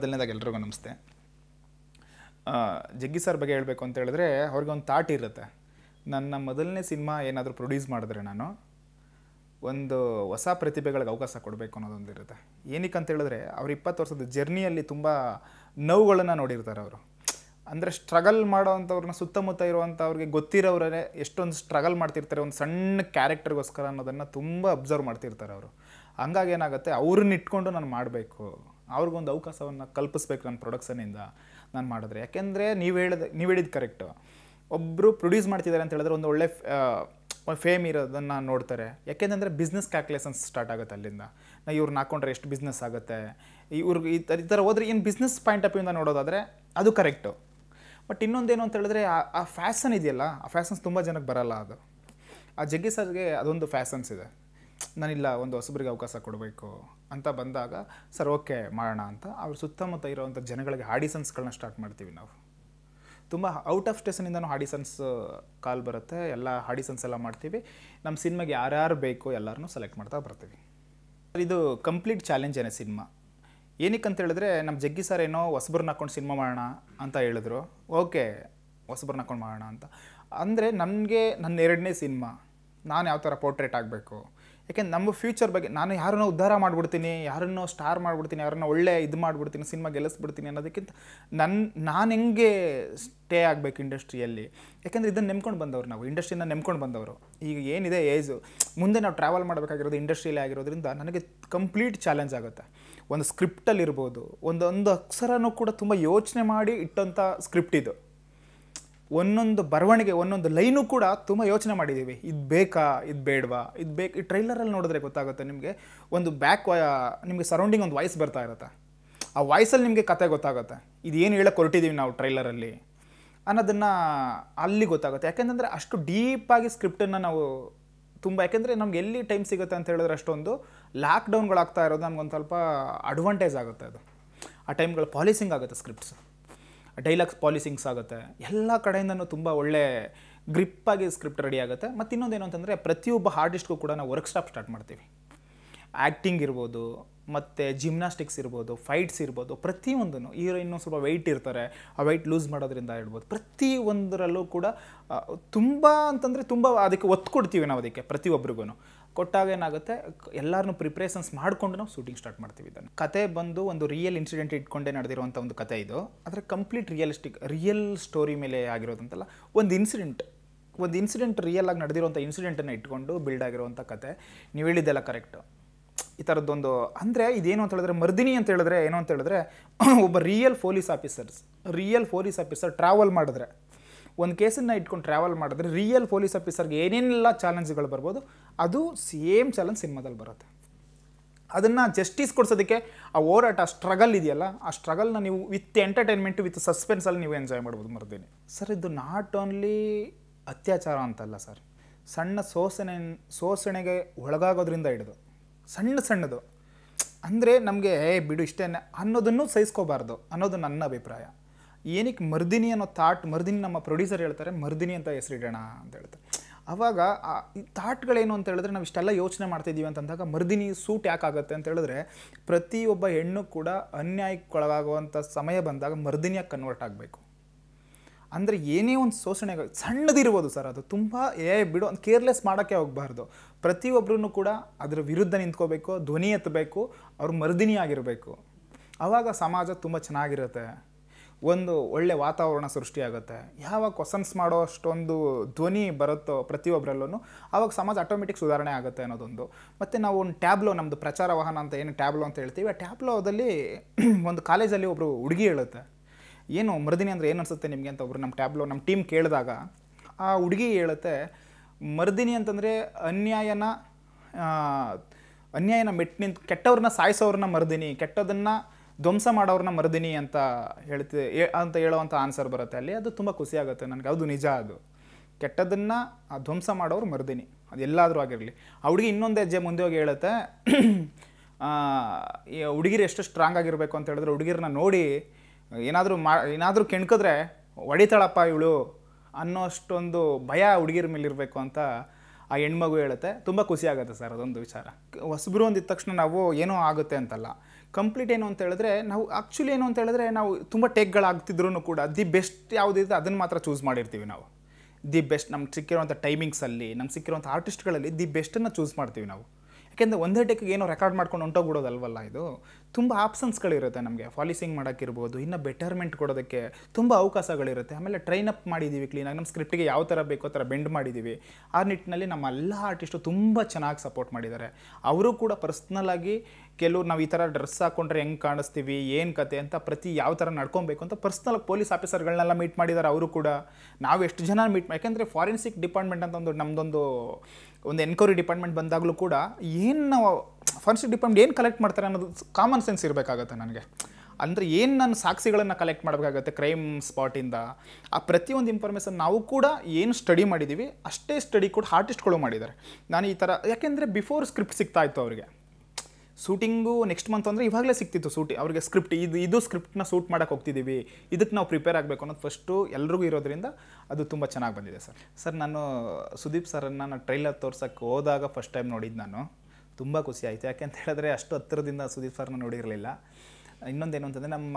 ಮೊದಲನೇದಾಗಿ ಎಲ್ರಿಗೂ ನಮಸ್ತೆ ಜಗ್ಗಿ ಸರ್ ಬಗ್ಗೆ ಹೇಳಬೇಕು ಅಂತ ಹೇಳಿದ್ರೆ ಅವ್ರಿಗೆ ಒಂದು ಥಾಟ್ ಇರುತ್ತೆ ನನ್ನ ಮೊದಲನೇ ಸಿನಿಮಾ ಏನಾದರೂ ಪ್ರೊಡ್ಯೂಸ್ ಮಾಡಿದ್ರೆ ನಾನು ಒಂದು ಹೊಸ ಪ್ರತಿಭೆಗಳಿಗೆ ಅವಕಾಶ ಕೊಡಬೇಕು ಇರುತ್ತೆ ಏನಕ್ಕೆ ಅಂತ ಹೇಳಿದ್ರೆ ಅವ್ರು ಇಪ್ಪತ್ತು ವರ್ಷದ ಜರ್ನಿಯಲ್ಲಿ ತುಂಬ ನೋವುಗಳನ್ನು ನೋಡಿರ್ತಾರೆ ಅವರು ಅಂದರೆ ಸ್ಟ್ರಗಲ್ ಮಾಡೋವಂಥವ್ರನ್ನ ಸುತ್ತಮುತ್ತ ಇರುವಂಥವ್ರಿಗೆ ಗೊತ್ತಿರೋವ್ರೇ ಗೊತ್ತಿರೋರೇ ಎಷ್ಟೊಂದು ಸ್ಟ್ರಗಲ್ ಮಾಡ್ತಿರ್ತಾರೆ ಒಂದು ಸಣ್ಣ ಕ್ಯಾರೆಕ್ಟರ್ಗೋಸ್ಕರ ಅನ್ನೋದನ್ನು ತುಂಬ ಅಬ್ಸರ್ವ್ ಮಾಡ್ತಿರ್ತಾರೆ ಅವರು ಹಂಗಾಗಿ ಏನಾಗುತ್ತೆ ಅವ್ರನ್ನ ಇಟ್ಕೊಂಡು ನಾನು ಮಾಡಬೇಕು ಅವ್ರಿಗೊಂದು ಅವಕಾಶವನ್ನು ಕಲ್ಪಿಸ್ಬೇಕು ನನ್ನ ಪ್ರೊಡಕ್ಷನಿಂದ ನಾನು ಮಾಡಿದ್ರೆ ಯಾಕೆಂದರೆ ನೀವು ಹೇಳಿದ ನೀವು ಹೇಳಿದ ಕರೆಕ್ಟು ಒಬ್ಬರು ಪ್ರೊಡ್ಯೂಸ್ ಮಾಡ್ತಿದ್ದಾರೆ ಅಂತ ಹೇಳಿದ್ರೆ ಒಂದು ಒಳ್ಳೆ ಫೇಮ್ ಇರೋದನ್ನು ನೋಡ್ತಾರೆ ಯಾಕೆಂದರೆ ಬಿಸ್ನೆಸ್ ಕ್ಯಾಲ್ಕುಲೇಷನ್ಸ್ ಸ್ಟಾರ್ಟ್ ಆಗುತ್ತೆ ಅಲ್ಲಿಂದ ನಾ ಇವ್ರನ್ನ ಹಾಕೊಂಡ್ರೆ ಎಷ್ಟು ಬಿಸ್ನೆಸ್ ಆಗುತ್ತೆ ಇವ್ರಿಗೆ ಈ ಥರ ಈ ಥರ ಹೋದ್ರೆ ಏನು ಬಿಸ್ನೆಸ್ ಪಾಯಿಂಟ್ ಆಫ್ ವ್ಯೂಂದ ನೋಡೋದಾದರೆ ಅದು ಕರೆಕ್ಟು ಬಟ್ ಇನ್ನೊಂದೇನು ಅಂತ ಹೇಳಿದ್ರೆ ಆ ಫ್ಯಾಷನ್ ಇದೆಯಲ್ಲ ಆ ಫ್ಯಾಷನ್ಸ್ ತುಂಬ ಜನಕ್ಕೆ ಬರಲ್ಲ ಅದು ಆ ಜಗ್ಗಿ ಸರ್ಗೆ ಅದೊಂದು ಫ್ಯಾಷನ್ಸ್ ಇದೆ ನಾನಿಲ್ಲ ಒಂದು ಹೊಸಬ್ರಿಗೆ ಅವಕಾಶ ಕೊಡಬೇಕು ಅಂತ ಬಂದಾಗ ಸರ್ ಓಕೆ ಮಾಡೋಣ ಅಂತ ಅವ್ರ ಸುತ್ತಮುತ್ತ ಇರೋವಂಥ ಜನಗಳಿಗೆ ಆಡಿಸನ್ಸ್ಗಳನ್ನ ಸ್ಟಾರ್ಟ್ ಮಾಡ್ತೀವಿ ನಾವು ತುಂಬ ಔಟ್ ಆಫ್ ಸ್ಟೇಷನಿಂದನೂ ಆಡಿಸನ್ಸ್ ಕಾಲ್ ಬರುತ್ತೆ ಎಲ್ಲ ಆಡಿಸನ್ಸ್ ಎಲ್ಲ ಮಾಡ್ತೀವಿ ನಮ್ಮ ಸಿನಿಮಾಗೆ ಯಾರ್ಯಾರು ಬೇಕು ಎಲ್ಲರನ್ನೂ ಸೆಲೆಕ್ಟ್ ಮಾಡ್ತಾ ಬರ್ತೀವಿ ಇದು ಕಂಪ್ಲೀಟ್ ಚಾಲೆಂಜ್ ಏನೇ ಸಿನಿಮಾ ಏನಕ್ಕೆ ಅಂತ ಹೇಳಿದ್ರೆ ನಮ್ಮ ಜಗ್ಗಿ ಸರ್ ಏನೋ ಹೊಸಬ್ರನ್ನ ಹಾಕೊಂಡು ಸಿನಿಮಾ ಮಾಡೋಣ ಅಂತ ಹೇಳಿದ್ರು ಓಕೆ ಹೊಸಬ್ರನ್ನ ಹಾಕೊಂಡು ಮಾಡೋಣ ಅಂತ ಅಂದರೆ ನನಗೆ ನನ್ನ ಎರಡನೇ ಸಿನಿಮಾ ನಾನು ಯಾವ ಥರ ಪೋರ್ಟ್ರೇಟ್ ಆಗಬೇಕು ಯಾಕೆಂದ್ರೆ ನಮ್ಮ ಫ್ಯೂಚರ್ ಬಗ್ಗೆ ನಾನು ಯಾರನ್ನೋ ಉದ್ಧಾರ ಮಾಡ್ಬಿಡ್ತೀನಿ ಯಾರನ್ನೋ ಸ್ಟಾರ್ ಮಾಡ್ಬಿಡ್ತೀನಿ ಯಾರನ್ನೋ ಒಳ್ಳೆ ಇದು ಮಾಡಿಬಿಡ್ತೀನಿ ಸಿನಿಮಾ ಗೆಲ್ಲಿಸ್ಬಿಡ್ತೀನಿ ಅನ್ನೋದಕ್ಕಿಂತ ನನ್ನ ನಾನು ಹೆಂಗೆ ಸ್ಟೇ ಆಗಬೇಕು ಇಂಡಸ್ಟ್ರಿಯಲ್ಲಿ ಯಾಕೆಂದರೆ ಇದನ್ನು ನೆಮ್ಕೊಂಡು ಬಂದವರು ನಾವು ಇಂಡಸ್ಟ್ರಿನ ನೆಮ್ಕೊಂಡು ಬಂದವರು ಈಗ ಏನಿದೆ ಏಜು ಮುಂದೆ ನಾವು ಟ್ರಾವೆಲ್ ಮಾಡಬೇಕಾಗಿರೋದು ಇಂಡಸ್ಟ್ರಿಯಲ್ಲಿ ಆಗಿರೋದ್ರಿಂದ ನನಗೆ ಕಂಪ್ಲೀಟ್ ಚಾಲೆಂಜ್ ಆಗುತ್ತೆ ಒಂದು ಸ್ಕ್ರಿಪ್ಟಲ್ಲಿರ್ಬೋದು ಒಂದೊಂದು ಅಕ್ಷರನೂ ಕೂಡ ತುಂಬ ಯೋಚನೆ ಮಾಡಿ ಇಟ್ಟಂಥ ಸ್ಕ್ರಿಪ್ಟ್ ಇದು ಒಂದೊಂದು ಬರವಣಿಗೆ ಒಂದೊಂದು ಲೈನು ಕೂಡ ತುಂಬ ಯೋಚನೆ ಮಾಡಿದ್ದೀವಿ ಇದು ಬೇಕಾ ಇದು ಬೇಡವಾ ಇದು ಬೇಕು ಈ ಟ್ರೈಲರಲ್ಲಿ ನೋಡಿದ್ರೆ ಗೊತ್ತಾಗುತ್ತೆ ನಿಮಗೆ ಒಂದು ಬ್ಯಾಕ್ ನಿಮಗೆ ಸರೌಂಡಿಂಗ್ ಒಂದು ವಾಯ್ಸ್ ಬರ್ತಾ ಇರುತ್ತೆ ಆ ವಾಯ್ಸಲ್ಲಿ ನಿಮಗೆ ಕತೆ ಗೊತ್ತಾಗುತ್ತೆ ಇದೇನು ಹೇಳಕ್ಕೆ ಹೊರಟಿದ್ದೀವಿ ನಾವು ಟ್ರೈಲರಲ್ಲಿ ಅನ್ನೋದನ್ನು ಅಲ್ಲಿ ಗೊತ್ತಾಗುತ್ತೆ ಯಾಕೆಂತಂದರೆ ಅಷ್ಟು ಡೀಪಾಗಿ ಸ್ಕ್ರಿಪ್ಟನ್ನು ನಾವು ತುಂಬ ಯಾಕೆಂದರೆ ನಮ್ಗೆ ಎಲ್ಲಿ ಟೈಮ್ ಸಿಗುತ್ತೆ ಅಂತ ಹೇಳಿದ್ರೆ ಅಷ್ಟೊಂದು ಲಾಕ್ಡೌನ್ಗಳಾಗ್ತಾ ಇರೋದು ನಮ್ಗೊಂದು ಸ್ವಲ್ಪ ಅಡ್ವಾಂಟೇಜ್ ಆಗುತ್ತೆ ಅದು ಆ ಟೈಮ್ಗಳು ಪಾಲಿಸಿಂಗ್ ಆಗುತ್ತೆ ಸ್ಕ್ರಿಪ್ಟ್ಸ್ ಡೈಲಾಗ್ಸ್ ಪಾಲಿಸಿಂಗ್ಸ್ ಆಗುತ್ತೆ ಎಲ್ಲ ಕಡೆಯಿಂದನೂ ತುಂಬ ಒಳ್ಳೆ ಗ್ರಿಪ್ಪಾಗಿ ಸ್ಕ್ರಿಪ್ಟ್ ರೆಡಿ ಆಗುತ್ತೆ ಮತ್ತು ಇನ್ನೊಂದೇನು ಅಂತಂದರೆ ಪ್ರತಿಯೊಬ್ಬ ಆರ್ಟಿಸ್ಟ್ಗೂ ಕೂಡ ನಾವು ವರ್ಕ್ಶಾಪ್ ಸ್ಟಾರ್ಟ್ ಮಾಡ್ತೀವಿ ಆ್ಯಕ್ಟಿಂಗ್ ಇರ್ಬೋದು ಮತ್ತು ಜಿಮ್ನಾಸ್ಟಿಕ್ಸ್ ಇರ್ಬೋದು ಫೈಟ್ಸ್ ಇರ್ಬೋದು ಪ್ರತಿಯೊಂದನ್ನು ಹೀರೋಯಿನ್ನು ಸ್ವಲ್ಪ ವೆಯ್ಟ್ ಇರ್ತಾರೆ ಆ ವೆಯ್ಟ್ ಲೂಸ್ ಮಾಡೋದ್ರಿಂದ ಇರ್ಬೋದು ಪ್ರತಿಯೊಂದರಲ್ಲೂ ಕೂಡ ತುಂಬ ಅಂತಂದರೆ ತುಂಬ ಅದಕ್ಕೆ ಒತ್ತು ಕೊಡ್ತೀವಿ ನಾವು ಅದಕ್ಕೆ ಪ್ರತಿಯೊಬ್ಬರಿಗೂ ಕೊಟ್ಟಾಗ ಏನಾಗುತ್ತೆ ಎಲ್ಲರನ್ನೂ ಪ್ರಿಪ್ರೇಷನ್ಸ್ ಮಾಡಿಕೊಂಡು ನಾವು ಶೂಟಿಂಗ್ ಸ್ಟಾರ್ಟ್ ಮಾಡ್ತೀವಿ ಇದನ್ನು ಕತೆ ಬಂದು ಒಂದು ರಿಯಲ್ ಇನ್ಸಿಡೆಂಟ್ ಇಟ್ಕೊಂಡೇ ನಡೆದಿರುವಂಥ ಒಂದು ಕತೆ ಇದು ಆದರೆ ಕಂಪ್ಲೀಟ್ ರಿಯಲಿಸ್ಟಿಕ್ ರಿಯಲ್ ಸ್ಟೋರಿ ಮೇಲೆ ಆಗಿರೋದಂತಲ್ಲ ಒಂದು ಇನ್ಸಿಡೆಂಟ್ ಒಂದು ಇನ್ಸಿಡೆಂಟ್ ರಿಯಲ್ ಆಗಿ ನಡೆದಿರುವಂಥ ಇನ್ಸಿಡೆಂಟನ್ನು ಇಟ್ಕೊಂಡು ಬಿಲ್ಡ್ ಆಗಿರುವಂಥ ಕತೆ ನೀವು ಹೇಳಿದ್ದೆಲ್ಲ ಕರೆಕ್ಟು ಈ ಥರದ್ದೊಂದು ಅಂದರೆ ಇದೇನು ಅಂತ ಹೇಳಿದ್ರೆ ಮರ್ದಿನಿ ಅಂತ ಹೇಳಿದ್ರೆ ಏನು ಅಂತ ಹೇಳಿದ್ರೆ ಒಬ್ಬ real police officers real police officer travel ಮಾಡಿದ್ರೆ ಒಂದು ಕೇಸನ್ನು ಇಟ್ಕೊಂಡು ಟ್ರಾವೆಲ್ ಮಾಡಿದ್ರೆ ರಿಯಲ್ ಪೊಲೀಸ್ ಆಫೀಸರ್ಗೆ ಏನೇನೆಲ್ಲ ಚಾಲೆಂಜ್ಗಳು ಬರ್ಬೋದು ಅದು ಸೇಮ್ ಚಾಲೆಂಜ್ ಸಿನಿಮಾದಲ್ಲಿ ಬರುತ್ತೆ ಅದನ್ನು ಜಸ್ಟಿಸ್ ಕೊಡ್ಸೋದಕ್ಕೆ ಆ ಹೋರಾಟ ಆ ಸ್ಟ್ರಗಲ್ ಇದೆಯಲ್ಲ ಆ ಸ್ಟ್ರಗಲ್ನ ನೀವು ವಿತ್ ಎಂಟರ್ಟೈನ್ಮೆಂಟ್ ವಿತ್ ಸಸ್ಪೆನ್ಸಲ್ಲಿ ನೀವು ಎಂಜಾಯ್ ಮಾಡ್ಬೋದು ಮರ್ದಿನಿ ಸರ್ ಇದು ನಾಟ್ ಓನ್ಲಿ ಅತ್ಯಾಚಾರ ಅಂತಲ್ಲ ಸರ್ ಸಣ್ಣ ಶೋಷಣೆ ಶೋಷಣೆಗೆ ಒಳಗಾಗೋದ್ರಿಂದ ಹಿಡಿದು ಸಣ್ಣ ಸಣ್ಣದು ಅಂದರೆ ನಮಗೆ ಬಿಡು ಇಷ್ಟೇ ಅನ್ನೋದನ್ನು ಸಹಿಸ್ಕೋಬಾರ್ದು ಅನ್ನೋದು ನನ್ನ ಅಭಿಪ್ರಾಯ ಏನಕ್ಕೆ ಮರ್ದಿನಿ ಅನ್ನೋ ಥಾಟ್ ಮರ್ದಿನಿ ನಮ್ಮ ಪ್ರೊಡ್ಯೂಸರ್ ಹೇಳ್ತಾರೆ ಮರ್ದಿನಿ ಅಂತ ಹೆಸರಿಡೋಣ ಅಂತ ಹೇಳ್ತಾರೆ ಆವಾಗ ಈ ಥಾಟ್ಗಳೇನು ಅಂತ ಹೇಳಿದ್ರೆ ನಾವು ಇಷ್ಟೆಲ್ಲ ಯೋಚನೆ ಮಾಡ್ತಿದ್ದೀವಿ ಅಂತಂದಾಗ ಮರ್ದಿನಿ ಸೂಟ್ ಯಾಕಾಗುತ್ತೆ ಅಂತ ಹೇಳಿದ್ರೆ ಪ್ರತಿಯೊಬ್ಬ ಹೆಣ್ಣು ಕೂಡ ಅನ್ಯಾಯಕ್ಕೊಳಗಾಗುವಂಥ ಸಮಯ ಬಂದಾಗ ಮರ್ದಿನಿಯಾಗಿ ಕನ್ವರ್ಟ್ ಆಗಬೇಕು ಅಂದರೆ ಏನೇ ಒಂದು ಶೋಷಣೆ ಸಣ್ಣದಿರ್ಬೋದು ಸರ್ ಅದು ತುಂಬ ಏ ಬಿಡು ಒಂದು ಕೇರ್ಲೆಸ್ ಮಾಡೋಕ್ಕೆ ಹೋಗಬಾರ್ದು ಪ್ರತಿಯೊಬ್ಬರೂ ಕೂಡ ಅದರ ವಿರುದ್ಧ ನಿಂತ್ಕೋಬೇಕು ಧ್ವನಿ ಎತ್ತಬೇಕು ಅವ್ರ ಮರುದಿನಿಯಾಗಿರಬೇಕು ಆವಾಗ ಸಮಾಜ ತುಂಬ ಚೆನ್ನಾಗಿರುತ್ತೆ ಒಂದು ಒಳ್ಳೆ ವಾತಾವರಣ ಸೃಷ್ಟಿಯಾಗುತ್ತೆ ಯಾವಾಗ ಕ್ವಶನ್ಸ್ ಮಾಡೋ ಅಷ್ಟೊಂದು ಧ್ವನಿ ಬರುತ್ತೋ ಪ್ರತಿಯೊಬ್ಬರಲ್ಲೂ ಆವಾಗ ಸಮಾಜ ಆಟೋಮೆಟಿಕ್ ಸುಧಾರಣೆ ಆಗುತ್ತೆ ಅನ್ನೋದೊಂದು ಮತ್ತು ನಾವು ಒಂದು ಟ್ಯಾಬ್ಲೋ ನಮ್ಮದು ಪ್ರಚಾರ ವಾಹನ ಅಂತ ಏನು ಟ್ಯಾಬ್ಲೋ ಅಂತ ಹೇಳ್ತೀವಿ ಆ ಟ್ಯಾಬ್ಲೋದಲ್ಲಿ ಒಂದು ಕಾಲೇಜಲ್ಲಿ ಒಬ್ಬರು ಹುಡುಗಿ ಹೇಳುತ್ತೆ ಏನು ಮರುದಿನಿ ಅಂದರೆ ಏನು ಅನಿಸುತ್ತೆ ನಿಮಗೆ ಅಂತ ಒಬ್ರು ನಮ್ಮ ಟ್ಯಾಬ್ಲೋ ನಮ್ಮ ಟೀಮ್ ಕೇಳಿದಾಗ ಆ ಹುಡುಗಿ ಹೇಳುತ್ತೆ ಮರುದಿನಿ ಅಂತಂದರೆ ಅನ್ಯಾಯನ ಅನ್ಯಾಯನ ಮೆಟ್ ನಿಂತು ಕೆಟ್ಟವ್ರನ್ನ ಸಾಯಿಸೋರನ್ನ ಮರುದಿನಿ ಕೆಟ್ಟದನ್ನು ಧ್ವಂಸ ಮಾಡೋರನ್ನ ಮರುದಿನಿ ಅಂತ ಹೇಳ್ತಿ ಅಂತ ಹೇಳೋವಂಥ ಆನ್ಸರ್ ಬರುತ್ತೆ ಅಲ್ಲಿ ಅದು ತುಂಬ ಖುಷಿಯಾಗುತ್ತೆ ನನಗೆ ಅದು ನಿಜ ಅದು ಕೆಟ್ಟದನ್ನು ಧ್ವಂಸ ಮಾಡೋರು ಮರುದಿನಿ ಅದು ಎಲ್ಲಾದರೂ ಆಗಿರಲಿ ಆ ಹುಡುಗಿ ಇನ್ನೊಂದು ಹೆಜ್ಜೆ ಮುಂದೆ ಹೋಗಿ ಹೇಳುತ್ತೆ ಹುಡುಗಿರು ಎಷ್ಟು ಸ್ಟ್ರಾಂಗ್ ಆಗಿರಬೇಕು ಅಂತ ಹೇಳಿದ್ರೆ ಹುಡುಗಿರನ್ನ ನೋಡಿ ಏನಾದರೂ ಮಾ ಏನಾದರೂ ಕೆಣ್ಕಿದ್ರೆ ಹೊಡಿತಾಳಪ್ಪ ಇವಳು ಅನ್ನೋಷ್ಟೊಂದು ಭಯ ಹುಡುಗಿರ ಮೇಲೆ ಇರಬೇಕು ಅಂತ ಆ ಹೆಣ್ಮಗು ಹೇಳುತ್ತೆ ತುಂಬ ಖುಷಿ ಆಗುತ್ತೆ ಸರ್ ಅದೊಂದು ವಿಚಾರ ಹೊಸಬ್ರು ಅಂದಿದ ತಕ್ಷಣ ನಾವು ಏನೋ ಆಗುತ್ತೆ ಅಂತಲ್ಲ ಕಂಪ್ಲೀಟ್ ಏನು ಅಂತ ಹೇಳಿದ್ರೆ ನಾವು ಆ್ಯಕ್ಚುಲಿ ಏನು ಅಂತ ಹೇಳಿದ್ರೆ ನಾವು ತುಂಬ ಟೇಕ್ಗಳಾಗ್ತಿದ್ರು ಕೂಡ ದಿ ಬೆಸ್ಟ್ ಯಾವುದಿದೆ ಅದನ್ನು ಮಾತ್ರ ಚೂಸ್ ಮಾಡಿರ್ತೀವಿ ನಾವು ದಿ ಬೆಸ್ಟ್ ನಮ್ಗೆ ಸಿಕ್ಕಿರುವಂಥ ಟೈಮಿಂಗ್ಸಲ್ಲಿ ನಮ್ಗೆ ಸಿಕ್ಕಿರೋಂಥ ಆರ್ಟಿಸ್ಟ್ಗಳಲ್ಲಿ ದಿ ಬೆಸ್ಟನ್ನು ಚೂಸ್ ಮಾಡ್ತೀವಿ ನಾವು ಯಾಕೆಂದರೆ ಒಂದೇ ಟೆಕ್ಗೆ ಏನೋ ರೆಕಾರ್ಡ್ ಮಾಡ್ಕೊಂಡು ಹೊಂಟೋಗ್ಬಿಡೋದಲ್ವಲ್ಲ ಇದು ತುಂಬ ಆಪ್ಷನ್ಸ್ಗಳಿರುತ್ತೆ ನಮಗೆ ಫಾಲಿಸಿಂಗ್ ಮಾಡೋಕ್ಕಿರ್ಬೋದು ಇನ್ನು ಬೆಟರ್ಮೆಂಟ್ ಕೊಡೋದಕ್ಕೆ ತುಂಬ ಅವಕಾಶಗಳಿರುತ್ತೆ ಆಮೇಲೆ ಟ್ರೈನ್ ಅಪ್ ಮಾಡಿದ್ದೀವಿ ಕ್ಲೀನಾಗಿ ನಮ್ಮ ಸ್ಕ್ರಿಪ್ಟಿಗೆ ಯಾವ ಥರ ಬೇಕೋ ಥರ ಬೆಂಡ್ ಮಾಡಿದ್ದೀವಿ ಆ ನಿಟ್ಟಿನಲ್ಲಿ ನಮ್ಮ ಎಲ್ಲ ಆರ್ಟಿಸ್ಟು ತುಂಬ ಚೆನ್ನಾಗಿ ಸಪೋರ್ಟ್ ಮಾಡಿದ್ದಾರೆ ಅವರು ಕೂಡ ಆಗಿ ಕೆಲವ್ರು ನಾವು ಈ ಥರ ಡ್ರೆಸ್ ಹಾಕೊಂಡ್ರೆ ಹೆಂಗೆ ಕಾಣಿಸ್ತೀವಿ ಏನು ಕತೆ ಅಂತ ಪ್ರತಿ ಯಾವ ಥರ ನಡ್ಕೊಬೇಕು ಅಂತ ಪರ್ಸ್ನಲ್ ಪೊಲೀಸ್ ಆಫೀಸರ್ಗಳನ್ನೆಲ್ಲ ಮೀಟ್ ಮಾಡಿದ್ದಾರೆ ಅವರು ಕೂಡ ನಾವು ಎಷ್ಟು ಜನ ಮೀಟ್ ಯಾಕೆಂದರೆ ಫಾರೆನ್ಸಿಕ್ ಡಿಪಾರ್ಟ್ಮೆಂಟ್ ಅಂತ ಒಂದು ನಮ್ಮದೊಂದು ಒಂದು ಎನ್ಕ್ವೈರಿ ಡಿಪಾರ್ಟ್ಮೆಂಟ್ ಬಂದಾಗಲೂ ಕೂಡ ಏನು ನಾವು ಫಾರೆನ್ಸಿಕ್ ಡಿಪಾರ್ಟ್ಮೆಂಟ್ ಏನು ಕಲೆಕ್ಟ್ ಮಾಡ್ತಾರೆ ಅನ್ನೋದು ಕಾಮನ್ ಸೆನ್ಸ್ ಇರಬೇಕಾಗತ್ತೆ ನನಗೆ ಅಂದರೆ ಏನು ನಾನು ಸಾಕ್ಷಿಗಳನ್ನು ಕಲೆಕ್ಟ್ ಮಾಡಬೇಕಾಗತ್ತೆ ಕ್ರೈಮ್ ಸ್ಪಾಟಿಂದ ಆ ಪ್ರತಿಯೊಂದು ಇನ್ಫಾರ್ಮೇಷನ್ ನಾವು ಕೂಡ ಏನು ಸ್ಟಡಿ ಮಾಡಿದ್ದೀವಿ ಅಷ್ಟೇ ಸ್ಟಡಿ ಕೂಡ ಹಾರ್ಟಿಸ್ಟ್ಗಳು ಮಾಡಿದ್ದಾರೆ ನಾನು ಈ ಥರ ಯಾಕೆಂದರೆ ಬಿಫೋರ್ ಸ್ಕ್ರಿಪ್ಟ್ ಸಿಗ್ತಾ ಇತ್ತು ಅವರಿಗೆ ಶೂಟಿಂಗು ನೆಕ್ಸ್ಟ್ ಮಂತ್ ಅಂದರೆ ಇವಾಗಲೇ ಸಿಕ್ತಿತ್ತು ಶೂಟಿ ಅವ್ರಿಗೆ ಸ್ಕ್ರಿಪ್ಟ್ ಇದು ಇದು ಸ್ಕ್ರಿಪ್ಟ್ನ ಶೂಟ್ ಮಾಡೋಕ್ಕೆ ಹೋಗ್ತಿದ್ದೀವಿ ಇದಕ್ಕೆ ನಾವು ಪ್ರಿಪೇರ್ ಆಗಬೇಕು ಅನ್ನೋದು ಫಸ್ಟು ಎಲ್ರಿಗೂ ಇರೋದ್ರಿಂದ ಅದು ತುಂಬ ಚೆನ್ನಾಗಿ ಬಂದಿದೆ ಸರ್ ಸರ್ ನಾನು ಸುದೀಪ್ ಸರನ್ನು ನಾನು ಟ್ರೈಲರ್ ತೋರ್ಸೋಕ್ಕೆ ಹೋದಾಗ ಫಸ್ಟ್ ಟೈಮ್ ನೋಡಿದ್ದು ನಾನು ತುಂಬ ಖುಷಿ ಆಯಿತು ಯಾಕೆ ಅಂತ ಹೇಳಿದ್ರೆ ಅಷ್ಟು ಹತ್ತಿರದಿಂದ ಸುದೀಪ್ ಸರ್ನ ನೋಡಿರಲಿಲ್ಲ ಇನ್ನೊಂದೇನು ಅಂತಂದರೆ ನಮ್ಮ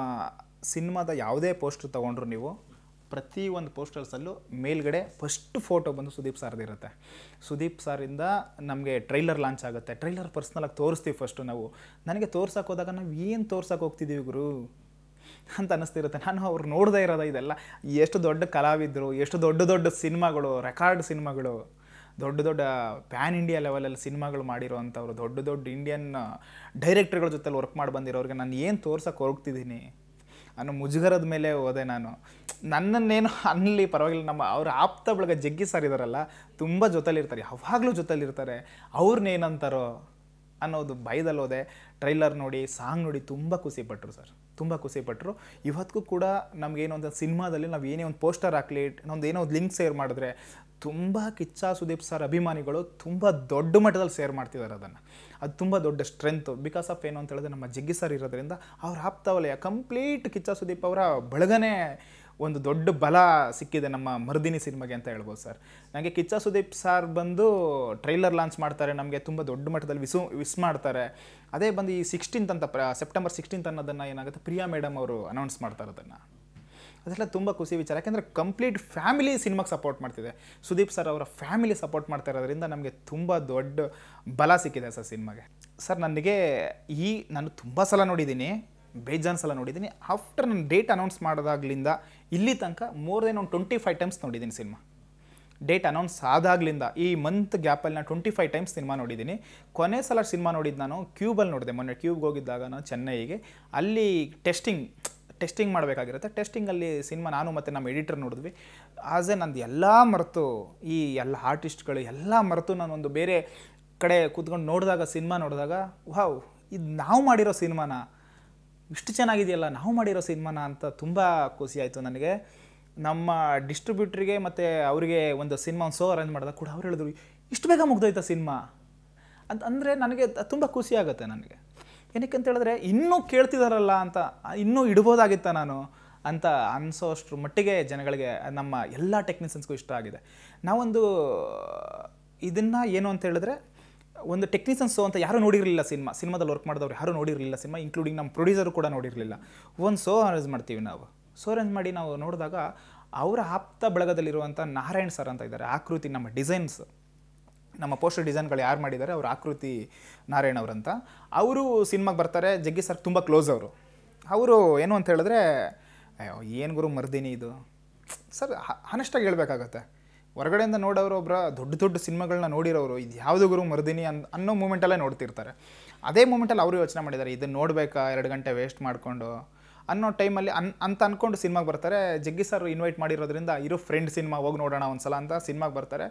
ಸಿನಿಮಾದ ಯಾವುದೇ ಪೋಸ್ಟರ್ ತೊಗೊಂಡ್ರು ನೀವು ಪ್ರತಿ ಒಂದು ಪೋಸ್ಟರ್ಸಲ್ಲೂ ಮೇಲ್ಗಡೆ ಫಸ್ಟ್ ಫೋಟೋ ಬಂದು ಸುದೀಪ್ ಸಾರ್ದಿರುತ್ತೆ ಸುದೀಪ್ ಸಾರಿಂದ ನಮಗೆ ಟ್ರೈಲರ್ ಲಾಂಚ್ ಆಗುತ್ತೆ ಟ್ರೈಲರ್ ಪರ್ಸ್ನಲಾಗಿ ತೋರಿಸ್ತೀವಿ ಫಸ್ಟು ನಾವು ನನಗೆ ತೋರ್ಸೋಕೆ ಹೋದಾಗ ನಾವು ಏನು ತೋರ್ಸೋಕೆ ಹೋಗ್ತಿದ್ದೀವಿ ಗುರು ಅಂತ ಅನ್ನಿಸ್ತಿರುತ್ತೆ ನಾನು ಅವ್ರು ನೋಡದೇ ಇರೋದ ಇದೆಲ್ಲ ಎಷ್ಟು ದೊಡ್ಡ ಕಲಾವಿದರು ಎಷ್ಟು ದೊಡ್ಡ ದೊಡ್ಡ ಸಿನಿಮಾಗಳು ರೆಕಾರ್ಡ್ ಸಿನಿಮಾಗಳು ದೊಡ್ಡ ದೊಡ್ಡ ಪ್ಯಾನ್ ಇಂಡಿಯಾ ಲೆವೆಲಲ್ಲಿ ಸಿನಿಮಾಗಳು ಮಾಡಿರೋ ಅಂಥವ್ರು ದೊಡ್ಡ ದೊಡ್ಡ ಇಂಡಿಯನ್ ಡೈರೆಕ್ಟ್ರ್ಗಳ ಜೊತೆಲಿ ವರ್ಕ್ ಮಾಡಿ ಬಂದಿರೋರಿಗೆ ನಾನು ಏನು ತೋರ್ಸೋಕೆ ಹೋಗ್ತಿದ್ದೀನಿ ಅನ್ನೋ ಮುಜುಗರದ ಮೇಲೆ ಹೋದೆ ನಾನು ನನ್ನನ್ನೇನು ಅನ್ನಲಿ ಪರವಾಗಿಲ್ಲ ನಮ್ಮ ಅವ್ರ ಆಪ್ತ ಬಳಗ ಜಗ್ಗಿ ಸರ್ ಇದಾರಲ್ಲ ತುಂಬ ಜೊತೆಲಿರ್ತಾರೆ ಯಾವಾಗಲೂ ಜೊತೆಲಿರ್ತಾರೆ ಅವ್ರನ್ನೇನಂತಾರೋ ಅನ್ನೋದು ಬೈದಲ್ಲೋದೆ ಟ್ರೈಲರ್ ನೋಡಿ ಸಾಂಗ್ ನೋಡಿ ತುಂಬ ಖುಷಿಪಟ್ಟರು ಸರ್ ತುಂಬ ಖುಷಿಪಟ್ಟರು ಇವತ್ತಿಗೂ ಕೂಡ ನಮಗೇನೋ ಒಂದು ಸಿನಿಮಾದಲ್ಲಿ ನಾವು ಏನೇ ಒಂದು ಪೋಸ್ಟರ್ ಹಾಕ್ಲಿ ನಮ್ದು ಏನೋ ಒಂದು ಲಿಂಕ್ ಶೇರ್ ಮಾಡಿದ್ರೆ ತುಂಬ ಕಿಚ್ಚ ಸುದೀಪ್ ಸರ್ ಅಭಿಮಾನಿಗಳು ತುಂಬ ದೊಡ್ಡ ಮಟ್ಟದಲ್ಲಿ ಶೇರ್ ಮಾಡ್ತಿದ್ದಾರೆ ಅದನ್ನು ಅದು ತುಂಬ ದೊಡ್ಡ ಸ್ಟ್ರೆಂತು ಬಿಕಾಸ್ ಆಫ್ ಏನು ಅಂತ ಹೇಳಿದ್ರೆ ನಮ್ಮ ಜಗ್ಗಿ ಸರ್ ಇರೋದ್ರಿಂದ ಅವ್ರ ವಲಯ ಕಂಪ್ಲೀಟ್ ಕಿಚ್ಚ ಸುದೀಪ್ ಅವರ ಬಳಗನೇ ಒಂದು ದೊಡ್ಡ ಬಲ ಸಿಕ್ಕಿದೆ ನಮ್ಮ ಮರುದಿನಿ ಸಿನಿಮಾಗೆ ಅಂತ ಹೇಳ್ಬೋದು ಸರ್ ನನಗೆ ಕಿಚ್ಚ ಸುದೀಪ್ ಸಾರ್ ಬಂದು ಟ್ರೈಲರ್ ಲಾಂಚ್ ಮಾಡ್ತಾರೆ ನಮಗೆ ತುಂಬ ದೊಡ್ಡ ಮಟ್ಟದಲ್ಲಿ ವಿಸು ವಿಸ್ ಮಾಡ್ತಾರೆ ಅದೇ ಬಂದು ಈ ಸಿಕ್ಸ್ಟೀನ್ತ್ ಅಂತ ಪ್ರ ಸೆಪ್ಟೆಂಬರ್ ಸಿಕ್ಸ್ಟೀನ್ತ್ ಅನ್ನೋದನ್ನು ಏನಾಗುತ್ತೆ ಪ್ರಿಯಾ ಮೇಡಮ್ ಅವರು ಅನೌನ್ಸ್ ಮಾಡ್ತಾರೆ ಅದನ್ನು ಅದೆಲ್ಲ ತುಂಬ ಖುಷಿ ವಿಚಾರ ಯಾಕೆಂದರೆ ಕಂಪ್ಲೀಟ್ ಫ್ಯಾಮಿಲಿ ಸಿನಿಮಾಗೆ ಸಪೋರ್ಟ್ ಮಾಡ್ತಿದೆ ಸುದೀಪ್ ಸರ್ ಅವರ ಫ್ಯಾಮಿಲಿ ಸಪೋರ್ಟ್ ಮಾಡ್ತಾ ಇರೋದ್ರಿಂದ ನಮಗೆ ತುಂಬ ದೊಡ್ಡ ಬಲ ಸಿಕ್ಕಿದೆ ಸರ್ ಸಿನಿಮಾಗೆ ಸರ್ ನನಗೆ ಈ ನಾನು ತುಂಬ ಸಲ ನೋಡಿದ್ದೀನಿ ಬೇಜಾನ್ ಸಲ ನೋಡಿದ್ದೀನಿ ಆಫ್ಟರ್ ನಾನು ಡೇಟ್ ಅನೌನ್ಸ್ ಮಾಡೋದಾಗ್ಲಿಂದ ಇಲ್ಲಿ ತನಕ ಮೋರ್ ದೆನ್ ಒಂದು ಟ್ವೆಂಟಿ ಫೈವ್ ಟೈಮ್ಸ್ ನೋಡಿದ್ದೀನಿ ಸಿನಿಮಾ ಡೇಟ್ ಅನೌನ್ಸ್ ಆದಾಗ್ಲಿಂದ ಈ ಮಂತ್ ಗ್ಯಾಪಲ್ಲಿ ನಾನು ಟ್ವೆಂಟಿ ಫೈವ್ ಟೈಮ್ಸ್ ಸಿನಿಮಾ ನೋಡಿದ್ದೀನಿ ಕೊನೆ ಸಲ ಸಿನಿಮಾ ನೋಡಿದ್ದು ನಾನು ಕ್ಯೂಬಲ್ಲಿ ನೋಡಿದೆ ಮೊನ್ನೆ ಕ್ಯೂಬ್ಗೆ ಹೋಗಿದ್ದಾಗ ನಾನು ಚೆನ್ನೈಗೆ ಅಲ್ಲಿ ಟೆಸ್ಟಿಂಗ್ ಟೆಸ್ಟಿಂಗ್ ಮಾಡಬೇಕಾಗಿರುತ್ತೆ ಟೆಸ್ಟಿಂಗಲ್ಲಿ ಸಿನಿಮಾ ನಾನು ಮತ್ತು ನಮ್ಮ ಎಡಿಟರ್ ನೋಡಿದ್ವಿ ಆಸ್ ಎ ನಂದು ಎಲ್ಲ ಮರೆತು ಈ ಎಲ್ಲ ಆರ್ಟಿಸ್ಟ್ಗಳು ಎಲ್ಲ ಮರೆತು ನಾನೊಂದು ಬೇರೆ ಕಡೆ ಕೂತ್ಕೊಂಡು ನೋಡಿದಾಗ ಸಿನಿಮಾ ನೋಡಿದಾಗ ವಾವ್ ಇದು ನಾವು ಮಾಡಿರೋ ಸಿನಿಮಾನ ಇಷ್ಟು ಚೆನ್ನಾಗಿದೆಯಲ್ಲ ನಾವು ಮಾಡಿರೋ ಸಿನಿಮಾನ ಅಂತ ತುಂಬ ಖುಷಿ ಆಯಿತು ನನಗೆ ನಮ್ಮ ಡಿಸ್ಟ್ರಿಬ್ಯೂಟ್ರಿಗೆ ಮತ್ತು ಅವರಿಗೆ ಒಂದು ಸಿನಿಮಾ ಒಂದು ಸೋ ಅರೇಂಜ್ ಮಾಡಿದಾಗ ಕೂಡ ಅವ್ರು ಹೇಳಿದ್ರು ಇಷ್ಟು ಬೇಗ ಮುಗ್ದೋಯ್ತ ಸಿನಿಮಾ ಅಂತ ಅಂದರೆ ನನಗೆ ತುಂಬ ಖುಷಿ ಆಗುತ್ತೆ ನನಗೆ ಏನಕ್ಕೆ ಅಂತ ಹೇಳಿದ್ರೆ ಇನ್ನೂ ಕೇಳ್ತಿದ್ದಾರಲ್ಲ ಅಂತ ಇನ್ನೂ ಇಡ್ಬೋದಾಗಿತ್ತ ನಾನು ಅಂತ ಅನಿಸೋಷ್ಟ್ರ ಮಟ್ಟಿಗೆ ಜನಗಳಿಗೆ ನಮ್ಮ ಎಲ್ಲ ಟೆಕ್ನಿಷಿಯನ್ಸ್ಗೂ ಇಷ್ಟ ಆಗಿದೆ ನಾವೊಂದು ಇದನ್ನು ಏನು ಅಂತ ಹೇಳಿದ್ರೆ ಒಂದು ಟೆಕ್ನಿಷಿಯನ್ ಸೋ ಅಂತ ಯಾರೂ ನೋಡಿರಲಿಲ್ಲ ಸಿನಿಮಾ ಸಿನಿಮಾದಲ್ಲಿ ವರ್ಕ್ ಮಾಡಿದವ್ರು ಯಾರೂ ನೋಡಿರಲಿಲ್ಲ ಸಿನಿಮಾ ಇನ್ಕ್ಲೂಡಿಂಗ್ ನಮ್ಮ ಪ್ರೊಡ್ಯೂಸರು ಕೂಡ ನೋಡಿರಲಿಲ್ಲ ಒಂದು ಸೋ ಅರೇಂಜ್ ಮಾಡ್ತೀವಿ ನಾವು ಸೋ ಅರೇಂಜ್ ಮಾಡಿ ನಾವು ನೋಡಿದಾಗ ಅವರ ಆಪ್ತ ಬಳಗದಲ್ಲಿರುವಂಥ ನಾರಾಯಣ್ ಸರ್ ಅಂತ ಇದ್ದಾರೆ ಆಕೃತಿ ನಮ್ಮ ಡಿಸೈನ್ಸ್ ನಮ್ಮ ಪೋಸ್ಟರ್ ಡಿಸೈನ್ಗಳು ಯಾರು ಮಾಡಿದ್ದಾರೆ ಅವ್ರ ಆಕೃತಿ ನಾರಾಯಣ್ ಅವರಂತ ಅವರು ಸಿನಿಮಾಗೆ ಬರ್ತಾರೆ ಜಗ್ಗಿ ಸರ್ ತುಂಬ ಕ್ಲೋಸ್ ಅವರು ಅವರು ಏನು ಅಂತ ಹೇಳಿದ್ರೆ ಏನು ಗುರು ಮರ್ದಿನಿ ಇದು ಸರ್ ಹನಷ್ಟಾಗಿ ಹೇಳಬೇಕಾಗತ್ತೆ ಹೊರಗಡೆಯಿಂದ ನೋಡೋರು ಒಬ್ಬರ ದೊಡ್ಡ ದೊಡ್ಡ ಸಿನಿಮಾಗಳನ್ನ ನೋಡಿರೋರು ಇದು ಯಾವುದು ಗುರು ಮರ್ದಿನಿ ಅನ್ ಅನ್ನೋ ಮೂಮೆಂಟಲ್ಲೇ ನೋಡ್ತಿರ್ತಾರೆ ಅದೇ ಮೂಮೆಂಟಲ್ಲಿ ಅವರು ಯೋಚನೆ ಮಾಡಿದ್ದಾರೆ ಇದನ್ನು ನೋಡಬೇಕಾ ಎರಡು ಗಂಟೆ ವೇಸ್ಟ್ ಮಾಡಿಕೊಂಡು ಅನ್ನೋ ಟೈಮಲ್ಲಿ ಅನ್ ಅಂತ ಅಂದ್ಕೊಂಡು ಸಿನಿಮಾಗೆ ಬರ್ತಾರೆ ಜಗ್ಗಿ ಸರ್ ಇನ್ವೈಟ್ ಮಾಡಿರೋದ್ರಿಂದ ಇರೋ ಫ್ರೆಂಡ್ ಸಿನಿಮಾ ಹೋಗಿ ನೋಡೋಣ ಒಂದು ಸಲ ಅಂತ ಸಿನಿಮಾಗೆ ಬರ್ತಾರೆ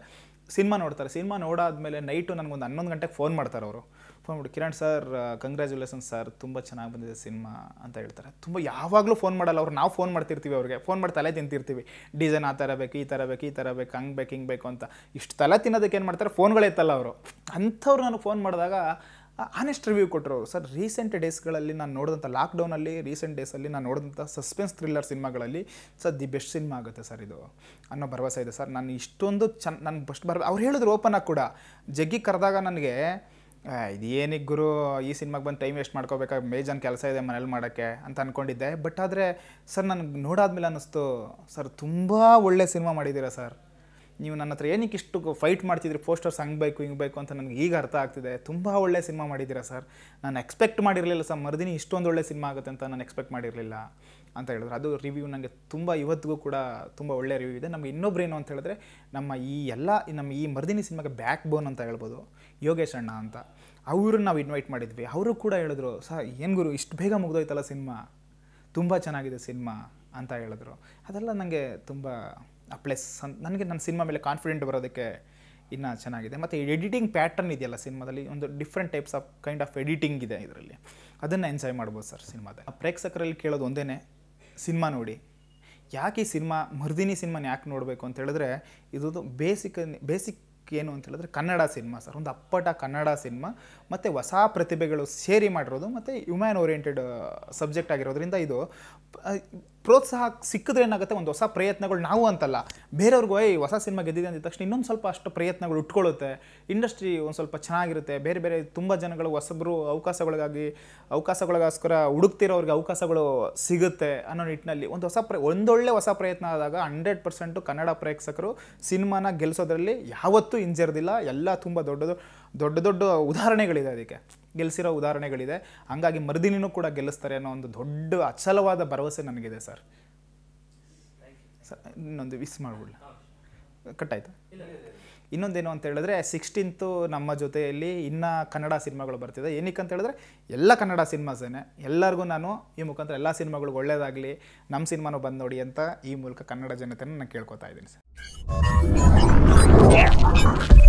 ಸಿನಿಮಾ ನೋಡ್ತಾರೆ ಸಿನಿಮಾ ನೋಡಾದಮೇಲೆ ನೈಟು ನನಗೊಂದು ಹನ್ನೊಂದು ಗಂಟೆಗೆ ಫೋನ್ ಮಾಡ್ತಾರೆ ಅವರು ಫೋನ್ ಮಾಡಿ ಕಿರಣ್ ಸರ್ ಕಂಗ್ರ್ಯಾಚುಲೇಷನ್ ಸರ್ ತುಂಬ ಚೆನ್ನಾಗಿ ಬಂದಿದೆ ಸಿನಿಮಾ ಅಂತ ಹೇಳ್ತಾರೆ ತುಂಬ ಯಾವಾಗಲೂ ಫೋನ್ ಮಾಡಲ್ಲ ಅವ್ರು ನಾವು ಫೋನ್ ಮಾಡ್ತಿರ್ತೀವಿ ಅವ್ರಿಗೆ ಫೋನ್ ಮಾಡಿ ತಲೆ ತಿಂತಿರ್ತೀವಿ ಡಿಸೈನ್ ಆ ಥರ ಬೇಕು ಈ ಥರ ಬೇಕು ಈ ಥರ ಬೇಕು ಹಂಗೆ ಬೇಕು ಹಿಂಗೆ ಬೇಕು ಅಂತ ಇಷ್ಟು ತಲೆ ತಿನ್ನೋದಕ್ಕೆ ಏನು ಮಾಡ್ತಾರೆ ಫೋನ್ಗಳೇ ಇತ್ತಲ್ಲ ಅವರು ಅಂಥವ್ರು ನನಗೆ ಫೋನ್ ಮಾಡಿದಾಗ ಆನೆಸ್ಟ್ ರಿವ್ಯೂ ಕೊಟ್ಟರು ಸರ್ ರೀಸೆಂಟ್ ಡೇಸ್ಗಳಲ್ಲಿ ನಾನು ನೋಡಿದಂಥ ಲಾಕ್ಡೌನಲ್ಲಿ ರೀಸೆಂಟ್ ಡೇಸಲ್ಲಿ ನಾನು ನೋಡಿದಂಥ ಸಸ್ಪೆನ್ಸ್ ಥ್ರಿಲ್ಲರ್ ಸಿನಿಮಾಗಳಲ್ಲಿ ಸರ್ ದಿ ಬೆಸ್ಟ್ ಸಿನಿಮಾ ಆಗುತ್ತೆ ಸರ್ ಇದು ಅನ್ನೋ ಭರವಸೆ ಇದೆ ಸರ್ ನಾನು ಇಷ್ಟೊಂದು ಚೆನ್ನ ನಾನು ಫಸ್ಟ್ ಬರ ಅವ್ರು ಹೇಳಿದ್ರು ಓಪನ್ ಆಗಿ ಕೂಡ ಜಗ್ಗಿ ಕರೆದಾಗ ನನಗೆ ಇದೇನಿಗೆ ಗುರು ಈ ಸಿನಿಮಾಗೆ ಬಂದು ಟೈಮ್ ವೇಸ್ಟ್ ಮಾಡ್ಕೋಬೇಕಾಗಿ ಮೇಜನ್ ಕೆಲಸ ಇದೆ ಮನೇಲಿ ಮಾಡೋಕ್ಕೆ ಅಂತ ಅಂದ್ಕೊಂಡಿದ್ದೆ ಬಟ್ ಆದರೆ ಸರ್ ನನಗೆ ನೋಡಾದ್ಮೇಲೆ ಅನ್ನಿಸ್ತು ಸರ್ ತುಂಬ ಒಳ್ಳೆ ಸಿನಿಮಾ ಮಾಡಿದ್ದೀರಾ ಸರ್ ನೀವು ನನ್ನ ಹತ್ರ ಏನಕ್ಕೆ ಇಷ್ಟು ಫೈಟ್ ಮಾಡ್ತಿದ್ರಿ ಪೋಸ್ಟರ್ಸ್ ಹಂಗೆ ಬೇಕು ಹಿಂಗೆ ಬೇಕು ಅಂತ ನನಗೆ ಈಗ ಅರ್ಥ ಆಗ್ತಿದೆ ತುಂಬ ಒಳ್ಳೆ ಸಿನಿಮಾ ಮಾಡಿದ್ದೀರಾ ಸರ್ ನಾನು ಎಕ್ಸ್ಪೆಕ್ಟ್ ಮಾಡಿರಲಿಲ್ಲ ಸರ್ ಮರ್ದಿನಿ ಇಷ್ಟೊಂದು ಒಳ್ಳೆ ಸಿನಿಮಾ ಆಗುತ್ತೆ ಅಂತ ನಾನು ಎಕ್ಸ್ಪೆಕ್ಟ್ ಮಾಡಿರಲಿಲ್ಲ ಅಂತ ಹೇಳಿದ್ರು ಅದು ರಿವ್ಯೂ ನನಗೆ ತುಂಬ ಇವತ್ತಿಗೂ ಕೂಡ ತುಂಬ ಒಳ್ಳೆ ರಿವ್ಯೂ ಇದೆ ನಮಗೆ ಇನ್ನೊಬ್ರು ಏನು ಅಂತ ಹೇಳಿದ್ರೆ ನಮ್ಮ ಈ ಎಲ್ಲ ನಮ್ಮ ಈ ಮರ್ದಿನಿ ಸಿನಿಮಾಗೆ ಬ್ಯಾಕ್ ಬೋನ್ ಅಂತ ಹೇಳ್ಬೋದು ಯೋಗೇಶ್ ಅಣ್ಣ ಅಂತ ಅವರು ನಾವು ಇನ್ವೈಟ್ ಮಾಡಿದ್ವಿ ಅವರು ಕೂಡ ಹೇಳಿದ್ರು ಸರ್ ಏನು ಗುರು ಇಷ್ಟು ಬೇಗ ಮುಗ್ದೋಯ್ತಲ್ಲ ಸಿನಿಮಾ ತುಂಬ ಚೆನ್ನಾಗಿದೆ ಸಿನಿಮಾ ಅಂತ ಹೇಳಿದ್ರು ಅದೆಲ್ಲ ನನಗೆ ತುಂಬ ಆ ಪ್ಲಸ್ ನನಗೆ ನನ್ನ ಸಿನಿಮಾ ಮೇಲೆ ಕಾನ್ಫಿಡೆಂಟ್ ಬರೋದಕ್ಕೆ ಇನ್ನೂ ಚೆನ್ನಾಗಿದೆ ಮತ್ತು ಎಡಿಟಿಂಗ್ ಪ್ಯಾಟರ್ನ್ ಇದೆಯಲ್ಲ ಸಿನಿಮಾದಲ್ಲಿ ಒಂದು different types of kind of editing ಇದೆ ಇದರಲ್ಲಿ ಅದನ್ನು ಎಂಜಾಯ್ ಮಾಡ್ಬೋದು ಸರ್ ಸಿನಿಮಾದ ಪ್ರೇಕ್ಷಕರಲ್ಲಿ ಕೇಳೋದು ಒಂದೇ ಸಿನಿಮಾ ನೋಡಿ ಯಾಕೆ ಈ ಸಿನಿಮಾ ಮರ್ದಿನಿ ಸಿನಿಮಾನ ಯಾಕೆ ನೋಡಬೇಕು ಅಂತ ಹೇಳಿದ್ರೆ ಇದು ಬೇಸಿಕ್ ಬೇಸಿಕ್ ಏನು ಅಂತ ಹೇಳಿದ್ರೆ ಕನ್ನಡ ಸಿನಿಮಾ ಸರ್ ಒಂದು ಅಪ್ಪಟ ಕನ್ನಡ ಸಿನಿಮಾ ಮತ್ತು ಹೊಸ ಪ್ರತಿಭೆಗಳು ಸೇರಿ ಮಾಡಿರೋದು ಮತ್ತು ಹ್ಯುಮ್ಯಾನ್ ಓರಿಯೆಂಟೆಡ್ ಸಬ್ಜೆಕ್ಟ್ ಆಗಿರೋದ್ರಿಂದ ಇದು ಪ್ರೋತ್ಸಾಹ ಸಿಕ್ಕಿದ್ರೆ ಏನಾಗುತ್ತೆ ಒಂದು ಹೊಸ ಪ್ರಯತ್ನಗಳು ನಾವು ಅಂತಲ್ಲ ಬೇರೆಯವ್ರಿಗೂ ಈ ಹೊಸ ಸಿನಿಮಾ ಗೆದ್ದಿದೆ ಅಂದ ತಕ್ಷಣ ಇನ್ನೊಂದು ಸ್ವಲ್ಪ ಅಷ್ಟು ಪ್ರಯತ್ನಗಳು ಉಟ್ಕೊಳ್ಳುತ್ತೆ ಇಂಡಸ್ಟ್ರಿ ಒಂದು ಸ್ವಲ್ಪ ಚೆನ್ನಾಗಿರುತ್ತೆ ಬೇರೆ ಬೇರೆ ತುಂಬ ಜನಗಳು ಹೊಸಬರು ಅವಕಾಶಗಳಿಗಾಗಿ ಅವಕಾಶಗಳಿಗೋಸ್ಕರ ಹುಡುಕ್ತಿರೋರಿಗೆ ಅವಕಾಶಗಳು ಸಿಗುತ್ತೆ ಅನ್ನೋ ನಿಟ್ಟಿನಲ್ಲಿ ಒಂದು ಹೊಸ ಪ್ರ ಒಂದೊಳ್ಳೆ ಹೊಸ ಪ್ರಯತ್ನ ಆದಾಗ ಹಂಡ್ರೆಡ್ ಪರ್ಸೆಂಟು ಕನ್ನಡ ಪ್ರೇಕ್ಷಕರು ಸಿನಿಮಾನ ಗೆಲ್ಲಿಸೋದ್ರಲ್ಲಿ ಯಾವತ್ತೂ ಹಿಂಜರಿದಿಲ್ಲ ಎಲ್ಲ ತುಂಬ ದೊಡ್ಡದು ದೊಡ್ಡ ದೊಡ್ಡ ಉದಾಹರಣೆಗಳಿದೆ ಅದಕ್ಕೆ ಗೆಲ್ಸಿರೋ ಉದಾಹರಣೆಗಳಿದೆ ಹಂಗಾಗಿ ಮರುದಿನೂ ಕೂಡ ಗೆಲ್ಲಿಸ್ತಾರೆ ಅನ್ನೋ ಒಂದು ದೊಡ್ಡ ಅಚಲವಾದ ಭರವಸೆ ನನಗಿದೆ ಸರ್ ಇನ್ನೊಂದು ವಿಸ್ ಮಾಡ್ಬಿಡ್ಲ ಕಟ್ಟಾಯ್ತು ಇನ್ನೊಂದೇನು ಅಂತ ಹೇಳಿದ್ರೆ ಸಿಕ್ಸ್ಟೀನ್ತು ನಮ್ಮ ಜೊತೆಯಲ್ಲಿ ಇನ್ನು ಕನ್ನಡ ಸಿನಿಮಾಗಳು ಬರ್ತಿದೆ ಏನಕ್ಕೆ ಅಂತ ಹೇಳಿದ್ರೆ ಎಲ್ಲ ಕನ್ನಡ ಸಿನಿಮಾಸೇನೆ ಎಲ್ಲರಿಗೂ ನಾನು ಈ ಮುಖಾಂತರ ಎಲ್ಲ ಸಿನಿಮಾಗಳು ಒಳ್ಳೇದಾಗಲಿ ನಮ್ಮ ಸಿನಿಮಾನು ಬಂದು ನೋಡಿ ಅಂತ ಈ ಮೂಲಕ ಕನ್ನಡ ಜನತೆಯನ್ನು ನಾನು ಕೇಳ್ಕೊತಾ ಇದ್ದೀನಿ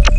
ಸರ್